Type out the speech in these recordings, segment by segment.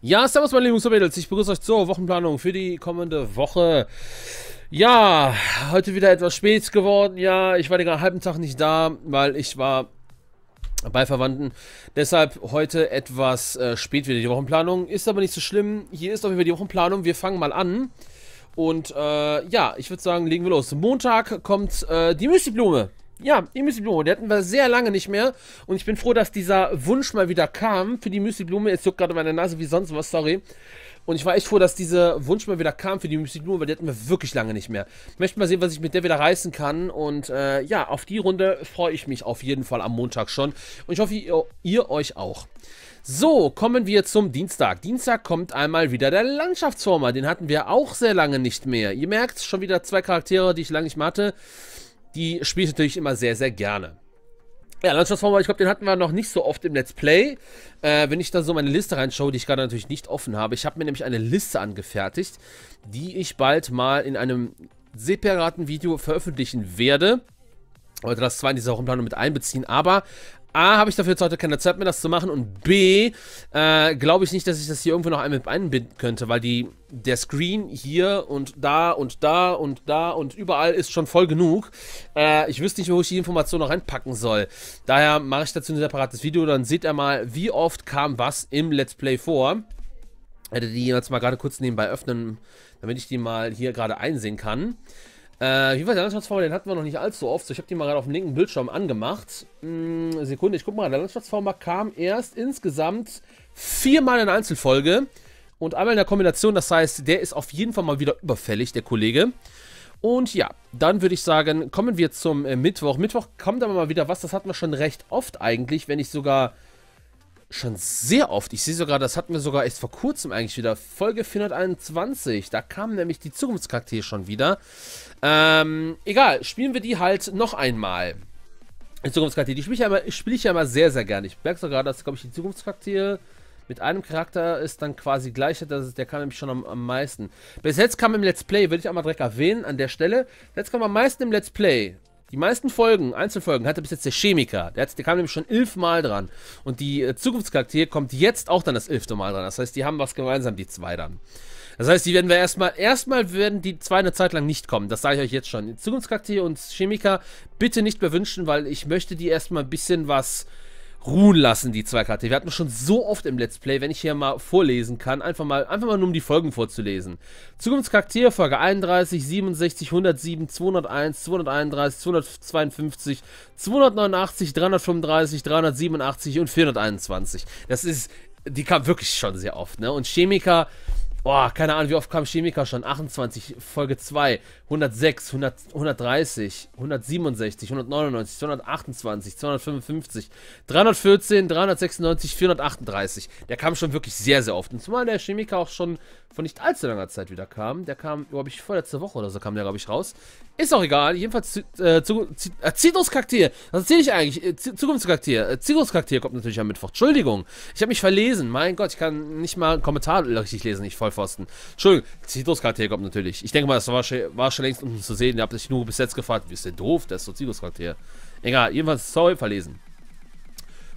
Ja, servus meine lieben Jungs ich begrüße euch zur Wochenplanung für die kommende Woche. Ja, heute wieder etwas spät geworden, ja, ich war den halben Tag nicht da, weil ich war bei Verwandten. Deshalb heute etwas äh, spät wieder die Wochenplanung, ist aber nicht so schlimm, hier ist auf jeden Fall die Wochenplanung, wir fangen mal an. Und äh, ja, ich würde sagen, legen wir los. Montag kommt äh, die Müsliblume ja, die Müsliblume, die hatten wir sehr lange nicht mehr. Und ich bin froh, dass dieser Wunsch mal wieder kam für die Müsliblume. Jetzt juckt gerade meine Nase wie sonst was, sorry. Und ich war echt froh, dass dieser Wunsch mal wieder kam für die Müsliblume, weil die hatten wir wirklich lange nicht mehr. Ich möchte mal sehen, was ich mit der wieder reißen kann. Und äh, ja, auf die Runde freue ich mich auf jeden Fall am Montag schon. Und ich hoffe, ihr, ihr euch auch. So, kommen wir zum Dienstag. Dienstag kommt einmal wieder der Landschaftsformer. Den hatten wir auch sehr lange nicht mehr. Ihr merkt, schon wieder zwei Charaktere, die ich lange nicht mehr hatte die spiele ich natürlich immer sehr, sehr gerne. Ja, Landschaftsformer, ich glaube, den hatten wir noch nicht so oft im Let's Play. Äh, wenn ich da so meine Liste reinschaue, die ich gerade natürlich nicht offen habe. Ich habe mir nämlich eine Liste angefertigt, die ich bald mal in einem separaten Video veröffentlichen werde. Heute das zwar in dieser Wochenplanung mit einbeziehen, aber A, habe ich dafür jetzt heute keine Zeit mehr, das zu machen. Und B, äh, glaube ich nicht, dass ich das hier irgendwo noch einmal einbinden könnte, weil die, der Screen hier und da und da und da und überall ist schon voll genug. Äh, ich wüsste nicht, wo ich die Information noch reinpacken soll. Daher mache ich dazu ein separates Video. Dann seht ihr mal, wie oft kam was im Let's Play vor. Hätte die jetzt mal gerade kurz nebenbei öffnen, damit ich die mal hier gerade einsehen kann. Äh, wie war der Landschaftsformer? Den hatten wir noch nicht allzu oft. So, ich habe den mal gerade auf dem linken Bildschirm angemacht. Hm, Sekunde, ich guck mal. Der Landschaftsformer kam erst insgesamt viermal in Einzelfolge und einmal in der Kombination. Das heißt, der ist auf jeden Fall mal wieder überfällig, der Kollege. Und ja, dann würde ich sagen, kommen wir zum äh, Mittwoch. Mittwoch kommt aber mal wieder was. Das hatten wir schon recht oft eigentlich, wenn ich sogar schon sehr oft. Ich sehe sogar, das hatten wir sogar erst vor kurzem eigentlich wieder. Folge 421. Da kamen nämlich die Zukunftscharaktere schon wieder. Ähm, egal, spielen wir die halt noch einmal. Die Zukunftscharaktere, die spiele ich, ja immer, spiel ich ja immer sehr, sehr gerne. Ich merke sogar, dass, glaube ich, die Zukunftscharaktere mit einem Charakter ist dann quasi gleicher. Der kam nämlich schon am, am meisten. Bis jetzt kam im Let's Play, würde ich auch mal direkt erwähnen, an der Stelle. Jetzt kam am meisten im Let's Play. Die meisten Folgen, Einzelfolgen, hatte bis jetzt der Chemiker. Der, hat, der kam nämlich schon elfmal dran. Und die äh, Zukunftscharaktere kommt jetzt auch dann das elfte Mal dran. Das heißt, die haben was gemeinsam, die zwei dann. Das heißt, die werden wir erstmal, erstmal werden die zwei eine Zeit lang nicht kommen. Das sage ich euch jetzt schon. Zukunftscharaktere und Chemiker bitte nicht mehr wünschen, weil ich möchte die erstmal ein bisschen was ruhen lassen, die zwei Charaktere. Wir hatten schon so oft im Let's Play, wenn ich hier mal vorlesen kann, einfach mal, einfach mal nur um die Folgen vorzulesen. Zukunftscharaktere, Folge 31, 67, 107, 201, 231, 252, 289, 335, 387 und 421. Das ist, die kam wirklich schon sehr oft, ne? Und Chemiker, Boah, keine Ahnung, wie oft kam Chemiker schon? 28, Folge 2, 106, 100, 130, 167, 199, 228, 255, 314, 396, 438. Der kam schon wirklich sehr, sehr oft. Und zumal der Chemiker auch schon von nicht allzu langer Zeit wieder kam. Der kam, glaube ich, vorletzte Woche oder so kam der, glaube ich, raus. Ist auch egal. Jedenfalls äh, zu, äh, äh Zitruskaktier. Was erzähle ich eigentlich? Äh, Zukunftskaktier. Äh, Zitruskaktier kommt natürlich am Mittwoch. Entschuldigung. Ich habe mich verlesen. Mein Gott, ich kann nicht mal einen Kommentar richtig lesen. Ich Vollpfosten. Entschuldigung. Zitruskaktier kommt natürlich. Ich denke mal, das war, schon schon längst unten zu sehen. Ihr habt euch nur bis jetzt gefragt, wie ist denn doof, Der ist so Sozigos Charakter. Egal, jedenfalls, sorry, verlesen.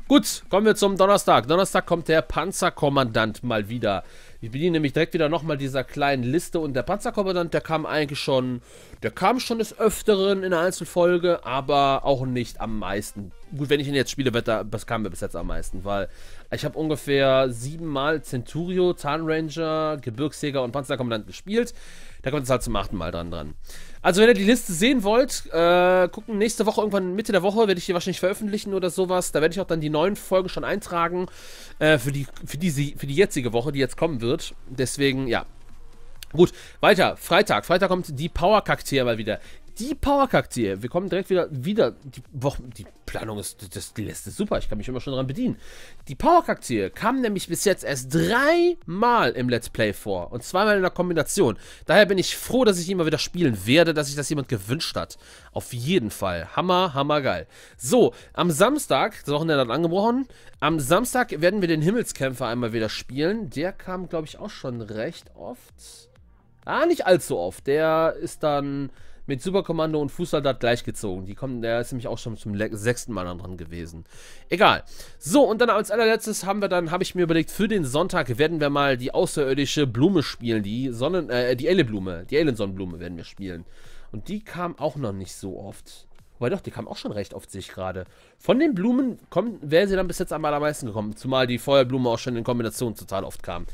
Gut, kommen wir zum Donnerstag. Donnerstag kommt der Panzerkommandant mal wieder. Ich bediene nämlich direkt wieder nochmal dieser kleinen Liste und der Panzerkommandant, der kam eigentlich schon, der kam schon des Öfteren in der Einzelfolge, aber auch nicht am meisten gut, wenn ich ihn jetzt spiele, wird da, das kam mir bis jetzt am meisten, weil ich habe ungefähr siebenmal Centurio, Tarnranger, Gebirgsjäger und Panzerkommandant gespielt. Da kommt es halt zum achten Mal dran dran. Also wenn ihr die Liste sehen wollt, äh, gucken nächste Woche, irgendwann Mitte der Woche, werde ich die wahrscheinlich veröffentlichen oder sowas. Da werde ich auch dann die neuen Folgen schon eintragen äh, für, die, für, die, für die jetzige Woche, die jetzt kommen wird. Deswegen, ja, Gut, weiter. Freitag. Freitag kommt die Power-Kaktea mal wieder. Die Powerkaktie. Wir kommen direkt wieder wieder. Die, boah, die Planung ist das, die Liste ist super. Ich kann mich immer schon daran bedienen. Die Powerkaktie kam nämlich bis jetzt erst dreimal im Let's Play vor. Und zweimal in der Kombination. Daher bin ich froh, dass ich die immer wieder spielen werde, dass sich das jemand gewünscht hat. Auf jeden Fall. Hammer, hammer geil. So, am Samstag, das Wochenende hat angebrochen. Am Samstag werden wir den Himmelskämpfer einmal wieder spielen. Der kam, glaube ich, auch schon recht oft. Ah, nicht allzu oft. Der ist dann mit Superkommando und Fußsoldat gleichgezogen. Die kommen, der ist nämlich auch schon zum sechsten Mal dran gewesen. Egal. So, und dann als allerletztes haben wir dann, habe ich mir überlegt, für den Sonntag werden wir mal die außerirdische Blume spielen. Die Sonnen, äh, die Alien-Blume, die Alien-Sonnenblume werden wir spielen. Und die kam auch noch nicht so oft. Wobei doch, die kam auch schon recht oft, sich gerade. Von den Blumen kommen, wäre sie dann bis jetzt am allermeisten gekommen. Zumal die Feuerblume auch schon in Kombination total oft kam.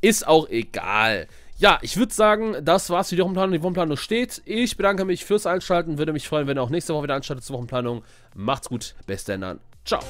Ist auch egal. Ja, ich würde sagen, das war's für die Wochenplanung. Die Wochenplanung steht. Ich bedanke mich fürs Einschalten. Würde mich freuen, wenn ihr auch nächste Woche wieder einschaltet zur Wochenplanung. Macht's gut, beste Ändern. Ciao.